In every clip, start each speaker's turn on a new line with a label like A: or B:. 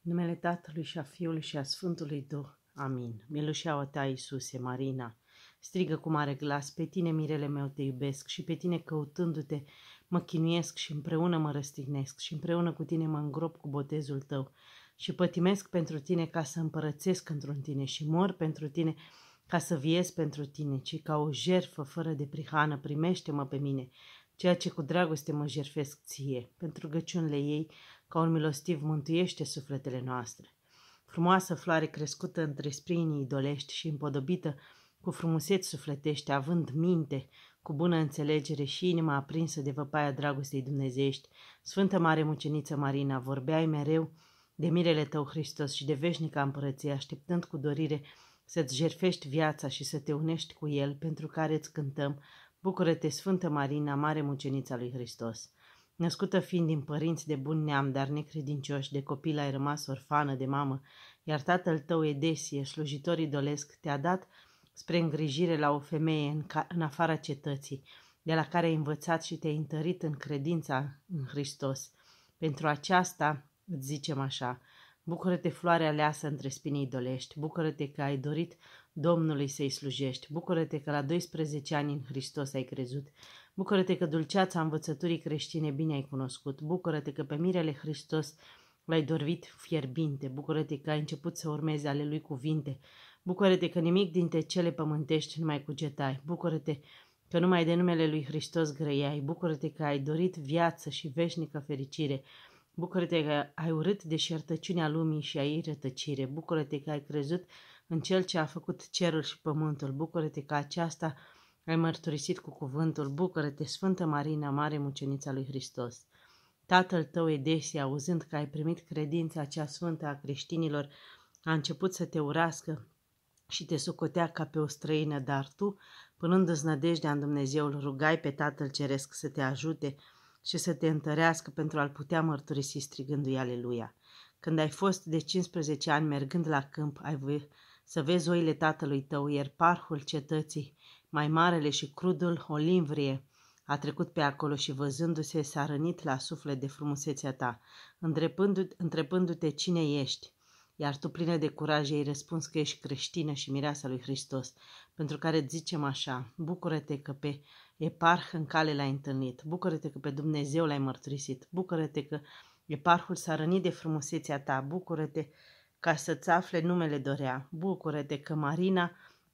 A: numele Tatălui și a Fiului și a Sfântului Duh. Amin. Milușeaua ta, Iisuse, Marina, strigă cu mare glas, pe tine, mirele meu, te iubesc și pe tine, căutându-te, mă chinuiesc și împreună mă răstignesc și împreună cu tine mă îngrop cu botezul tău și pătimesc pentru tine ca să împărățesc într-un tine și mor pentru tine ca să viez pentru tine, ci ca o jerfă fără de prihană primește-mă pe mine, ceea ce cu dragoste mă jerfesc ție, pentru găciunile ei ca un milostiv mântuiește sufletele noastre. Frumoasă floare crescută între sprinii idolești și împodobită cu frumuseți sufletește, având minte, cu bună înțelegere și inima aprinsă de văpaia dragostei dumnezești, Sfântă Mare Muceniță Marina, vorbeai mereu de mirele tău, Hristos, și de veșnica împărăție, așteptând cu dorire să-ți jerfești viața și să te unești cu El, pentru care îți cântăm, Bucură-te, Sfântă Marina, Mare Mucenița lui Hristos! Născută fiind din părinți de bun neam, dar necredincioși, de copil ai rămas orfană de mamă, iar tatăl tău Edesie, slujitor idolesc, te-a dat spre îngrijire la o femeie în, ca- în afara cetății, de la care ai învățat și te-ai întărit în credința în Hristos. Pentru aceasta îți zicem așa, bucură-te floare aleasă între spinii idolești, bucură-te că ai dorit Domnului să-i slujești, bucură-te că la 12 ani în Hristos ai crezut, Bucură-te că dulceața învățăturii creștine bine ai cunoscut. Bucură-te că pe mirele Hristos l-ai dorvit fierbinte. Bucură-te că ai început să urmezi ale lui cuvinte. Bucură-te că nimic dintre cele pământești nu mai cugetai. Bucură-te că numai de numele lui Hristos grăiai. Bucură-te că ai dorit viață și veșnică fericire. Bucură-te că ai urât șertăciunea lumii și ai rătăcire. Bucură-te că ai crezut în Cel ce a făcut cerul și pământul. Bucură-te că aceasta ai mărturisit cu cuvântul, bucură-te, Sfântă Marina, Mare Mucenița lui Hristos. Tatăl tău, Edesi, auzând că ai primit credința cea sfântă a creștinilor, a început să te urască și te sucotea ca pe o străină, dar tu, punându-ți nădejdea în Dumnezeu, rugai pe Tatăl Ceresc să te ajute și să te întărească pentru a-L putea mărturisi strigându-i Aleluia. Când ai fost de 15 ani mergând la câmp, ai voie să vezi oile tatălui tău, iar parhul cetății mai marele și crudul, Olimvrie a trecut pe acolo și văzându-se s-a rănit la suflet de frumusețea ta, te întrebându-te cine ești. Iar tu plină de curaj ai răspuns că ești creștină și mireasa lui Hristos, pentru care zicem așa, bucură-te că pe eparh în cale l-ai întâlnit, bucură-te că pe Dumnezeu l-ai mărturisit, bucură-te că eparhul s-a rănit de frumusețea ta, bucură-te ca să-ți afle numele dorea, bucură-te că Marina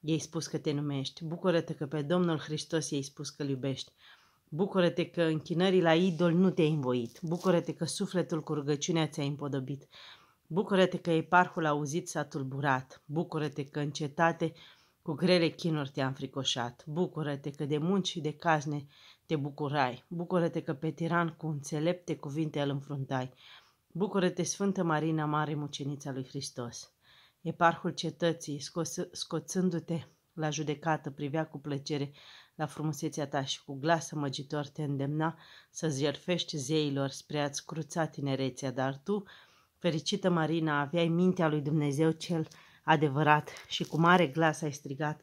A: i-ai spus că te numești, bucură-te că pe Domnul Hristos i-ai spus că iubești, bucură-te că închinării la idol nu te-ai învoit, bucură-te că sufletul cu rugăciunea ți a împodobit, bucură-te că eparhul auzit s-a tulburat, bucură-te că în cetate cu grele chinuri te-a înfricoșat, bucură-te că de munci și de cazne te bucurai, bucură-te că pe tiran cu înțelepte cuvinte îl înfruntai, bucură-te Sfântă Marina Mare Mucenița lui Hristos. Eparhul cetății, scos- scoțându-te la judecată, privea cu plăcere la frumusețea ta și cu glas măgitor te îndemna să-ți jerfești zeilor spre a-ți cruța tinerețea, dar tu, fericită Marina, aveai mintea lui Dumnezeu cel adevărat și cu mare glas ai strigat,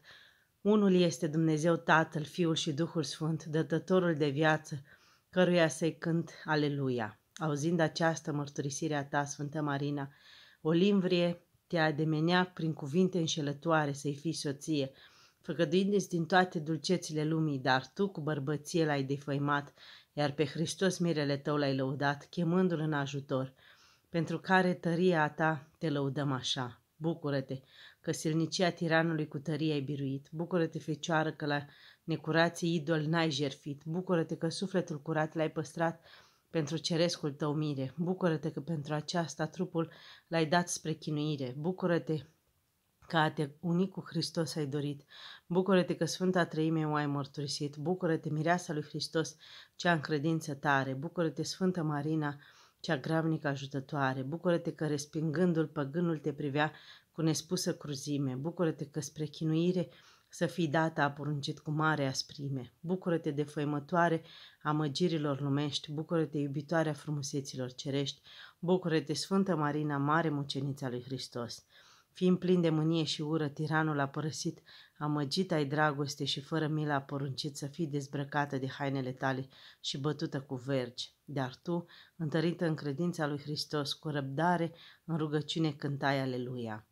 A: unul este Dumnezeu Tatăl, Fiul și Duhul Sfânt, dătătorul de viață, căruia să-i cânt Aleluia. Auzind această mărturisire a ta, Sfântă Marina, o limvrie te ademenea prin cuvinte înșelătoare să-i fii soție, făgăduindu-ți din toate dulcețile lumii, dar tu cu bărbăție l-ai defăimat, iar pe Hristos mirele tău l-ai lăudat, chemându-l în ajutor, pentru care tăria ta te lăudăm așa. Bucură-te că silnicia tiranului cu tărie ai biruit, bucură-te fecioară că la necurații idol n-ai jerfit, bucură-te că sufletul curat l-ai păstrat pentru cerescul tău mire, bucură-te că pentru aceasta trupul l-ai dat spre chinuire, bucură-te că a te uni cu Hristos ai dorit, bucură-te că Sfânta Treime o ai mărturisit, bucură-te mireasa lui Hristos, cea în credință tare, bucură-te Sfântă Marina, cea gravnică ajutătoare, bucură-te că respingându-l păgânul te privea cu nespusă cruzime, bucură-te că spre chinuire să fii data a poruncit cu mare asprime. Bucură-te de făimătoare a măgirilor lumești, bucură-te iubitoare a frumuseților cerești, bucură-te Sfântă Marina, mare mucenița lui Hristos. Fiind plin de mânie și ură, tiranul a părăsit, amăgit ai dragoste și fără milă a poruncit să fii dezbrăcată de hainele tale și bătută cu vergi. Dar tu, întărită în credința lui Hristos, cu răbdare, în rugăciune cântai aleluia.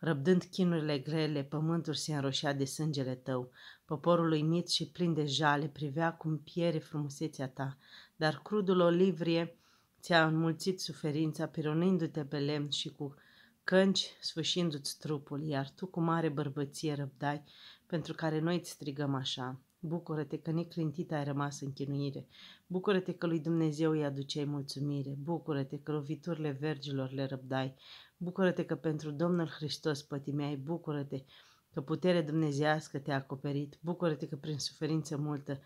A: Răbdând chinurile grele, pământul se înroșea de sângele tău. Poporul uimit și plin de jale privea cum piere frumusețea ta, dar crudul olivrie ți-a înmulțit suferința, pironindu-te pe lemn și cu cânci sfâșindu-ți trupul, iar tu cu mare bărbăție răbdai, pentru care noi îți strigăm așa. Bucură-te că neclintit ai rămas în chinuire. Bucură-te că lui Dumnezeu îi aduceai mulțumire. Bucură-te că loviturile vergilor le răbdai. Bucură-te că pentru Domnul Hristos pătimeai. Bucură-te că putere dumnezească te-a acoperit. Bucură-te că prin suferință multă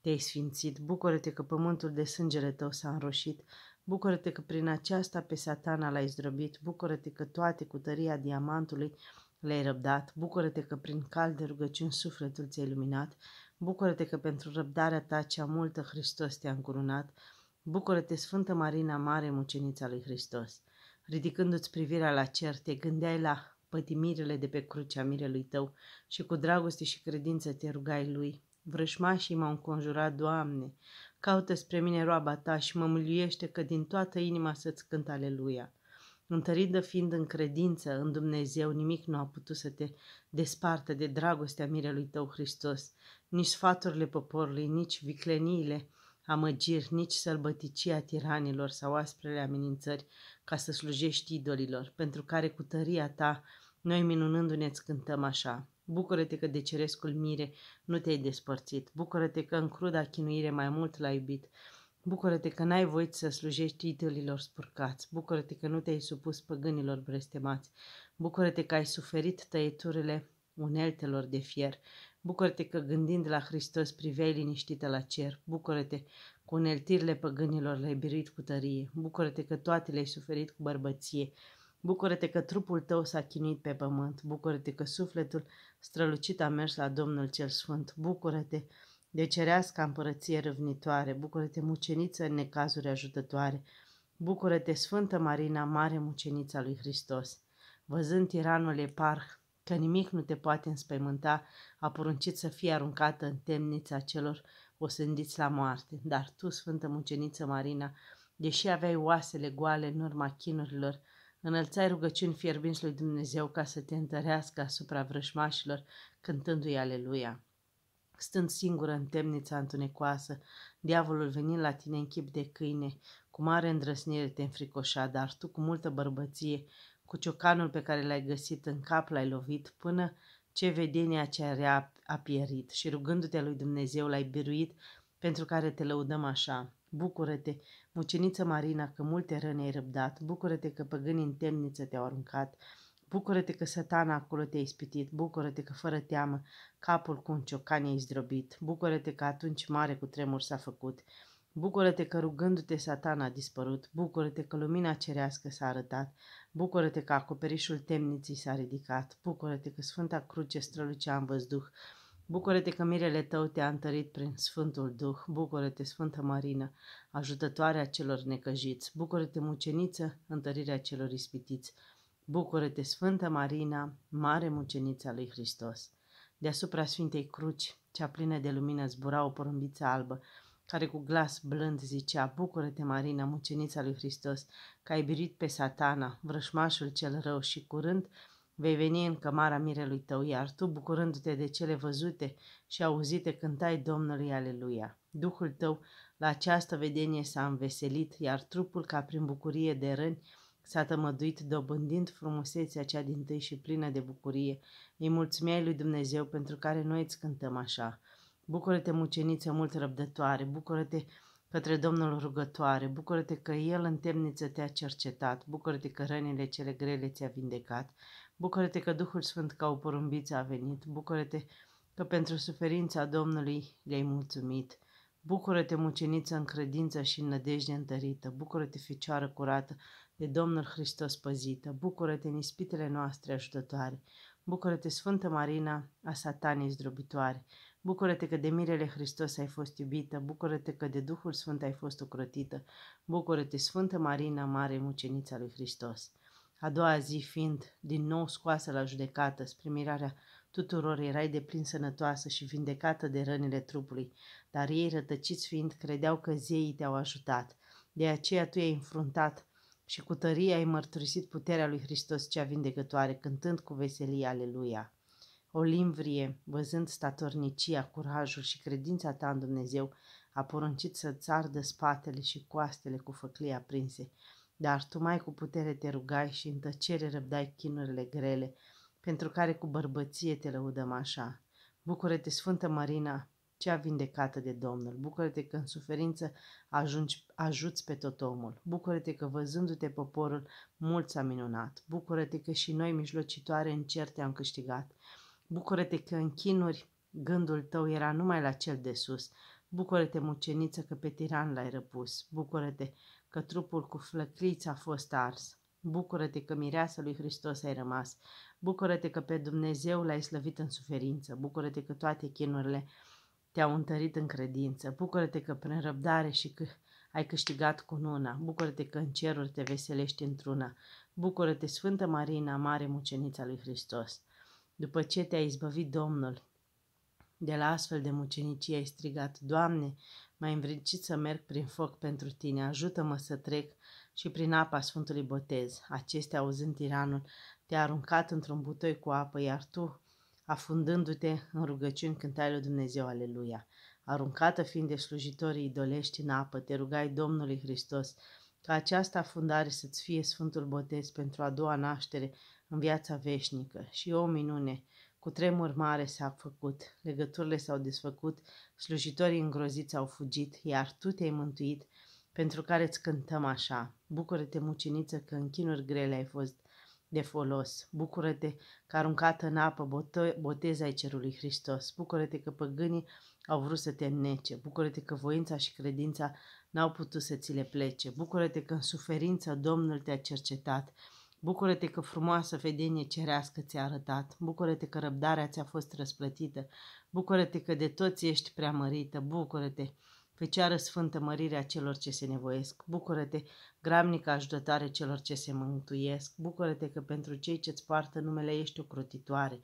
A: te-ai sfințit. Bucură-te că pământul de sângele tău s-a înroșit. Bucură-te că prin aceasta pe satana l-ai zdrobit. Bucură-te că toate cu tăria diamantului le-ai răbdat. Bucură-te că prin cal de rugăciuni sufletul ți-ai luminat. Bucură-te că pentru răbdarea ta cea multă Hristos te-a încurunat, bucură-te Sfântă Marina Mare, mucenița lui Hristos. Ridicându-ți privirea la cer, te gândeai la pătimirile de pe crucea mirelui tău și cu dragoste și credință te rugai lui. Vrășmașii m-au înconjurat, Doamne, caută spre mine roaba ta și mă mâliește că din toată inima să-ți cânt aleluia de fiind în credință în Dumnezeu, nimic nu a putut să te despartă de dragostea mirelui tău Hristos, nici sfaturile poporului, nici vicleniile amăgiri, nici sălbăticia tiranilor sau asprele amenințări ca să slujești idolilor, pentru care cu tăria ta noi minunându-ne îți cântăm așa. Bucură-te că de cerescul mire nu te-ai despărțit, bucură-te că în cruda chinuire mai mult l-ai iubit, Bucură-te că n-ai voit să slujești idolilor spurcați, bucură-te că nu te-ai supus păgânilor blestemați, bucură-te că ai suferit tăieturile uneltelor de fier, bucură-te că gândind la Hristos priveai liniștită la cer, bucură-te cu uneltirile păgânilor le-ai biruit cu tărie, bucură-te că toate le-ai suferit cu bărbăție, bucură-te că trupul tău s-a chinuit pe pământ, bucură-te că sufletul strălucit a mers la Domnul cel Sfânt, bucură-te de cerească împărăție răvnitoare, bucură-te muceniță în necazuri ajutătoare, bucură-te Sfântă Marina, mare mucenița lui Hristos. Văzând tiranul eparh că nimic nu te poate înspăimânta, a poruncit să fie aruncată în temnița celor osândiți la moarte. Dar tu, Sfântă Muceniță Marina, deși aveai oasele goale în urma chinurilor, înălțai rugăciuni fierbinți lui Dumnezeu ca să te întărească asupra vrășmașilor, cântându-i aleluia. Stând singură în temnița întunecoasă, diavolul venind la tine în chip de câine, cu mare îndrăsnire te înfricoșa, dar tu cu multă bărbăție, cu ciocanul pe care l-ai găsit în cap l-ai lovit până ce vedenia ce rea a pierit și rugându-te lui Dumnezeu l-ai biruit pentru care te lăudăm așa. Bucură-te, muceniță Marina, că multe răni ai răbdat, bucură-te că păgânii în temniță te-au aruncat, Bucură-te că satana acolo te-a ispitit, bucură-te că fără teamă capul cu un ciocan e zdrobit, bucură-te că atunci mare cu tremur s-a făcut, bucură-te că rugându-te satana a dispărut, bucură-te că lumina cerească s-a arătat, bucură-te că acoperișul temniții s-a ridicat, bucură-te că Sfânta Cruce strălucea în văzduh, Bucură-te că mirele tău te-a întărit prin Sfântul Duh, bucură-te, Sfântă Marină, ajutătoarea celor necăjiți, bucură-te, muceniță, întărirea celor ispitiți, Bucură-te, Sfântă Marina, mare mucenița lui Hristos! Deasupra Sfintei Cruci, cea plină de lumină, zbura o porumbiță albă, care cu glas blând zicea, Bucură-te, Marina, mucenița lui Hristos, că ai birit pe satana, vrășmașul cel rău și curând vei veni în cămara mirelui tău, iar tu, bucurându-te de cele văzute și auzite, cântai Domnului Aleluia. Duhul tău la această vedenie s-a înveselit, iar trupul, ca prin bucurie de răni, S-a tămăduit dobândind frumusețea cea din tâi și plină de bucurie. Îi mulțumeai lui Dumnezeu pentru care noi îți cântăm așa. Bucură-te, muceniță mult răbdătoare, bucură-te către Domnul rugătoare, bucură-te că El în temniță te-a cercetat, bucură-te că rănile cele grele ți-a vindecat, bucură-te că Duhul Sfânt ca o porumbiță a venit, bucură-te că pentru suferința Domnului le-ai mulțumit. Bucură-te, muceniță, în credință și în nădejde întărită, bucură-te, fecioară curată, de Domnul Hristos păzită, bucură-te în ispitele noastre ajutătoare, bucură-te Sfântă Marina a satanii zdrobitoare, bucură-te că de mirele Hristos ai fost iubită, bucură-te că de Duhul Sfânt ai fost ocrotită, bucură-te Sfântă Marina, mare mucenița lui Hristos. A doua zi fiind din nou scoasă la judecată, spre tuturor erai de plin sănătoasă și vindecată de rănile trupului, dar ei rătăciți fiind credeau că zeii te-au ajutat. De aceea tu i-ai înfruntat și cu tărie ai mărturisit puterea lui Hristos cea vindecătoare, cântând cu veselie Aleluia. O limvrie, văzând statornicia, curajul și credința ta în Dumnezeu, a poruncit să-ți ardă spatele și coastele cu făclie aprinse, dar tu mai cu putere te rugai și în tăcere răbdai chinurile grele, pentru care cu bărbăție te lăudăm așa. Bucură-te, Sfântă Marina, cea vindecată de Domnul. Bucură-te că în suferință ajungi, ajuți pe tot omul. Bucură-te că văzându-te poporul, mult s-a minunat. Bucură-te că și noi, mijlocitoare, în cer te-am câștigat. Bucură-te că în chinuri gândul tău era numai la cel de sus. Bucură-te, muceniță, că pe tiran l-ai răpus. Bucură-te că trupul cu flăcriți a fost ars. Bucură-te că mireasa lui Hristos ai rămas. Bucură-te că pe Dumnezeu l-ai slăvit în suferință. Bucură-te că toate chinurile te-au întărit în credință. Bucură-te că prin răbdare și că ai câștigat nuna. Bucură-te că în ceruri te veselești într-una. Bucură-te, Sfântă Marina, mare mucenița lui Hristos. După ce te-a izbăvit Domnul de la astfel de mucenicie, ai strigat, Doamne, m-ai învricit să merg prin foc pentru tine, ajută-mă să trec și prin apa Sfântului Botez. Acestea, auzând tiranul, te-a aruncat într-un butoi cu apă, iar tu, afundându-te în rugăciuni cântai lui Dumnezeu Aleluia. Aruncată fiind de slujitorii idolești în apă, te rugai Domnului Hristos ca această afundare să-ți fie Sfântul Botez pentru a doua naștere în viața veșnică. Și o minune, cu tremur mare s-a făcut, legăturile s-au desfăcut, slujitorii îngroziți au fugit, iar tu te-ai mântuit, pentru care îți cântăm așa. Bucură-te, muciniță, că în chinuri grele ai fost de folos. Bucură-te că aruncată în apă boteza ai cerului Hristos. Bucură-te că păgânii au vrut să te înnece. Bucură-te că voința și credința n-au putut să ți le plece. Bucură-te că în suferință Domnul te-a cercetat. Bucură-te că frumoasă vedenie cerească ți-a arătat, bucură-te că răbdarea ți-a fost răsplătită, bucură-te că de toți ești preamărită, bucură-te Fecioară sfântă, mărirea celor ce se nevoiesc, bucură-te, gramnică ajutătoare celor ce se mântuiesc, bucură-te că pentru cei ce-ți poartă numele ești o crotitoare,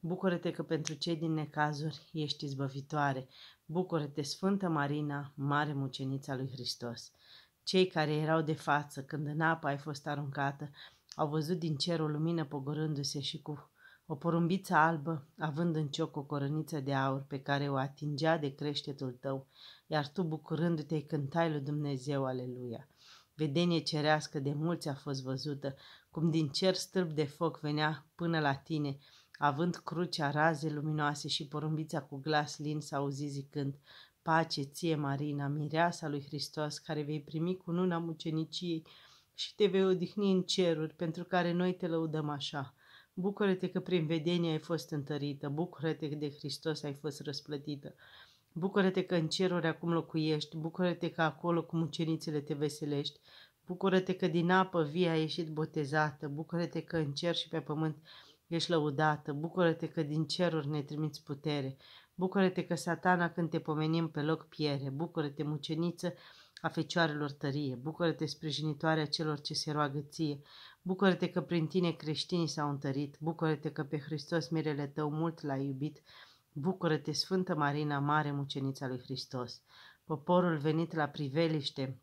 A: bucură-te că pentru cei din necazuri ești izbăvitoare, bucură-te, Sfântă Marina, mare mucenița lui Hristos. Cei care erau de față când în apă ai fost aruncată, au văzut din cer o lumină pogorându-se și cu o porumbiță albă, având în cioc o corăniță de aur pe care o atingea de creștetul tău, iar tu bucurându-te cântai lui Dumnezeu, aleluia. Vedenie cerească de mulți a fost văzută, cum din cer stâlp de foc venea până la tine, având crucea raze luminoase și porumbița cu glas lin s-a auzit zicând, Pace ție, Marina, mireasa lui Hristos, care vei primi cu nuna muceniciei și te vei odihni în ceruri, pentru care noi te lăudăm așa. Bucură-te că prin vedenie ai fost întărită, bucură-te că de Hristos ai fost răsplătită. Bucură-te că în ceruri acum locuiești, bucură-te că acolo cu mucenițele te veselești, bucură-te că din apă vie ai ieșit botezată, bucură-te că în cer și pe pământ ești lăudată, bucură-te că din ceruri ne trimiți putere, bucură-te că satana când te pomenim pe loc piere, bucură-te muceniță a fecioarelor tărie, bucură-te sprijinitoarea celor ce se roagă ție, Bucură-te că prin tine creștinii s-au întărit, bucură-te că pe Hristos mirele tău mult l a iubit, bucură-te, Sfântă Marina, mare mucenița lui Hristos. Poporul venit la priveliște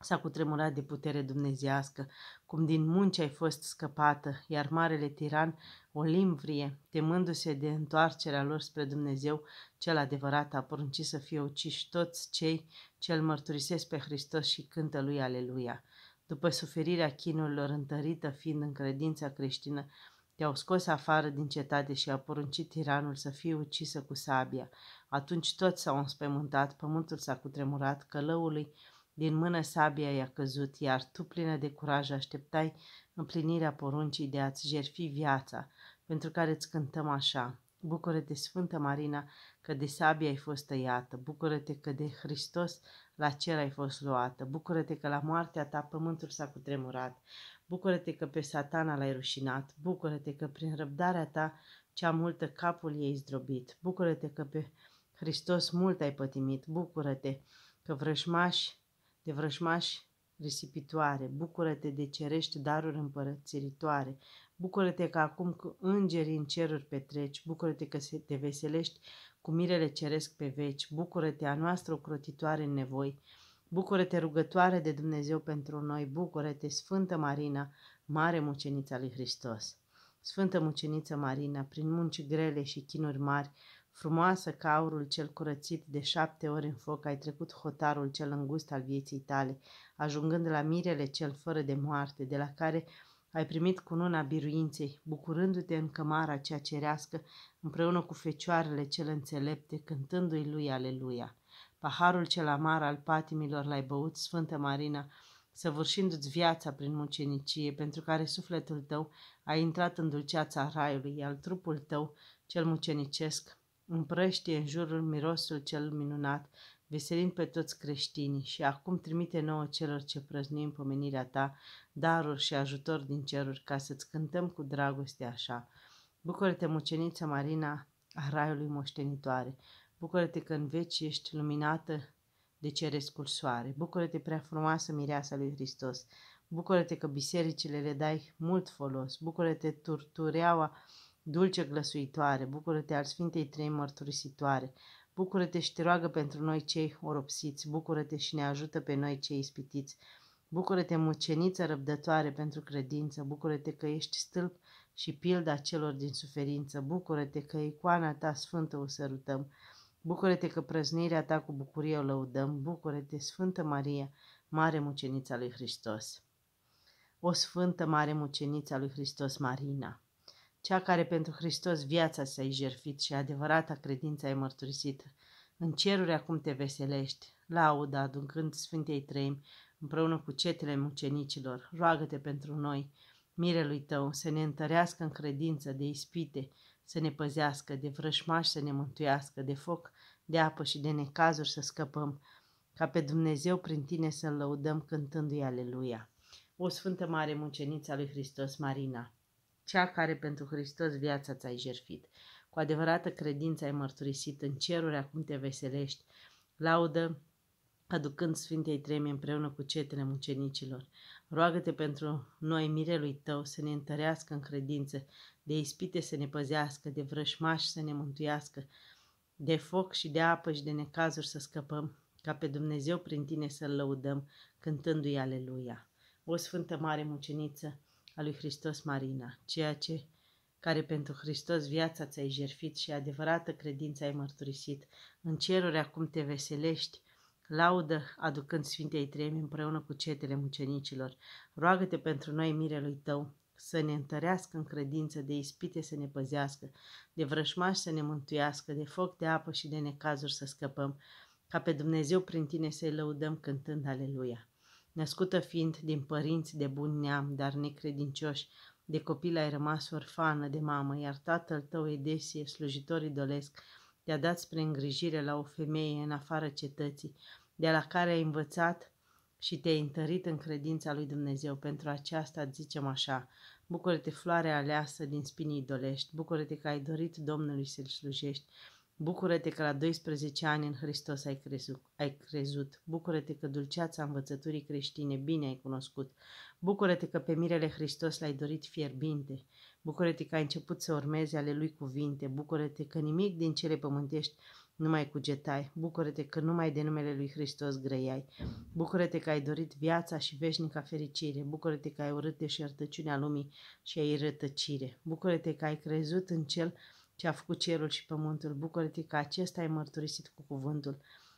A: s-a cutremurat de putere dumnezească, cum din munci ai fost scăpată, iar marele tiran, Olimvrie, temându-se de întoarcerea lor spre Dumnezeu, cel adevărat a poruncit să fie uciși toți cei ce îl mărturisesc pe Hristos și cântă lui Aleluia după suferirea chinurilor întărită fiind în credința creștină, te-au scos afară din cetate și a poruncit tiranul să fie ucisă cu sabia. Atunci toți s-au înspământat, pământul s-a cutremurat, călăului din mână sabia i-a căzut, iar tu, plină de curaj, așteptai împlinirea poruncii de a-ți jerfi viața, pentru care îți cântăm așa. Bucură-te, Sfântă Marina, că de sabie ai fost tăiată, bucură-te că de Hristos la cer ai fost luată. Bucură-te că la moartea ta pământul s-a cutremurat. Bucură-te că pe satana l-ai rușinat. Bucură-te că prin răbdarea ta cea multă capul ei zdrobit. Bucură-te că pe Hristos mult ai pătimit. Bucură-te că vrășmași de vrășmași risipitoare. Bucură-te de cerești daruri împărățiritoare. Bucură-te că acum cu îngerii în ceruri petreci, bucură-te că te veselești cu mirele ceresc pe veci, bucură-te a noastră ocrotitoare în nevoi, bucură-te rugătoare de Dumnezeu pentru noi, bucură-te Sfântă Marina, mare mucenița lui Hristos. Sfântă muceniță Marina, prin munci grele și chinuri mari, frumoasă ca aurul cel curățit, de șapte ori în foc ai trecut hotarul cel îngust al vieții tale, ajungând la mirele cel fără de moarte, de la care ai primit cununa biruinței, bucurându-te în cămara cea cerească, împreună cu fecioarele cele înțelepte, cântându-i lui Aleluia. Paharul cel amar al patimilor l-ai băut, Sfântă Marina, săvârșindu-ți viața prin mucenicie, pentru care sufletul tău a intrat în dulceața raiului, iar trupul tău, cel mucenicesc, împrăștie în jurul mirosul cel minunat Veselim pe toți creștinii și acum trimite nouă celor ce prăznim pomenirea ta, daruri și ajutor din ceruri, ca să-ți cântăm cu dragoste așa. Bucură-te, muceniță Marina, a raiului moștenitoare, bucură-te că în veci ești luminată de cerescul soare, bucură-te prea frumoasă mireasa lui Hristos, bucură-te că bisericile le dai mult folos, bucură-te turtureaua dulce glăsuitoare, bucură-te al Sfintei Trei Mărturisitoare, Bucură-te și te roagă pentru noi cei oropsiți, bucură-te și ne ajută pe noi cei ispitiți, bucură-te muceniță răbdătoare pentru credință, bucură-te că ești stâlp și pilda celor din suferință, bucură-te că icoana ta sfântă o sărutăm, bucură-te că prăznirea ta cu bucurie o lăudăm, bucură-te Sfântă Maria, Mare Mucenița lui Hristos. O Sfântă Mare Mucenița lui Hristos Marina! cea care pentru Hristos viața s-a ijerfit și adevărata credință ai mărturisit. În ceruri acum te veselești, lauda aduncând Sfintei Trăim împreună cu cetele mucenicilor, roagă-te pentru noi, mirelui tău, să ne întărească în credință de ispite, să ne păzească, de vrășmași să ne mântuiască, de foc, de apă și de necazuri să scăpăm, ca pe Dumnezeu prin tine să-L lăudăm cântându-i Aleluia. O Sfântă Mare Mucenița lui Hristos Marina! cea care pentru Hristos viața ți-ai jerfit. Cu adevărată credință ai mărturisit în ceruri, acum te veselești. Laudă aducând Sfintei Tremi împreună cu cetele mucenicilor. Roagă-te pentru noi, mirelui tău, să ne întărească în credință, de ispite să ne păzească, de vrășmași să ne mântuiască, de foc și de apă și de necazuri să scăpăm, ca pe Dumnezeu prin tine să-L lăudăm, cântându-i Aleluia. O Sfântă Mare Muceniță, a lui Hristos Marina, ceea ce care pentru Hristos viața ți-ai jerfit și adevărată credință ai mărturisit. În ceruri acum te veselești, laudă aducând Sfintei Treimi împreună cu cetele mucenicilor. Roagă-te pentru noi mirelui tău, să ne întărească în credință, de ispite să ne păzească, de vrășmași să ne mântuiască, de foc, de apă și de necazuri să scăpăm, ca pe Dumnezeu prin tine să-i lăudăm cântând Aleluia. Născută fiind din părinți de bun neam, dar necredincioși, de copil ai rămas orfană de mamă, iar tatăl tău, Edesie, slujitor idolesc, te-a dat spre îngrijire la o femeie în afară cetății, de la care ai învățat și te-ai întărit în credința lui Dumnezeu. Pentru aceasta zicem așa, bucură-te floare aleasă din spinii idolești, bucură-te că ai dorit Domnului să-L slujești, Bucură-te că la 12 ani în Hristos ai crezut, ai crezut. Bucură-te că dulceața învățăturii creștine bine ai cunoscut. Bucură-te că pe mirele Hristos l-ai dorit fierbinte. Bucură-te că ai început să urmezi ale lui cuvinte. Bucură-te că nimic din cele pământești nu mai cugetai, bucură-te că numai de numele lui Hristos grăiai, bucură-te că ai dorit viața și veșnica fericire, bucură-te că ai urât deșertăciunea lumii și ai rătăcire, bucură-te că ai crezut în cel ce a făcut cerul și pământul, bucură-te că acesta ai mărturisit cu cuvântul,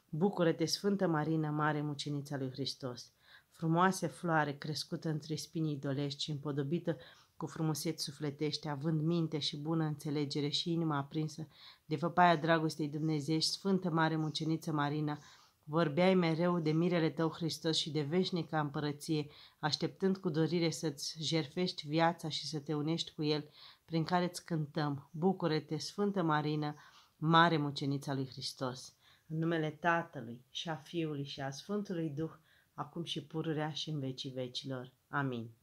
A: bucură-te, Sfântă Marina, Mare Mucenița lui Hristos, frumoase floare crescută între spinii dolești și împodobită cu frumuseți sufletește, având minte și bună înțelegere și inima aprinsă de făpaia dragostei dumnezeiești, Sfântă Mare Muceniță Marina, vorbeai mereu de mirele tău Hristos și de veșnica împărăție, așteptând cu dorire să-ți jerfești viața și să te unești cu el prin care îți cântăm, bucură-te, Sfântă Marină, Mare Mucenița lui Hristos, în numele Tatălui și a Fiului și a Sfântului Duh, acum și pururea și în vecii vecilor. Amin.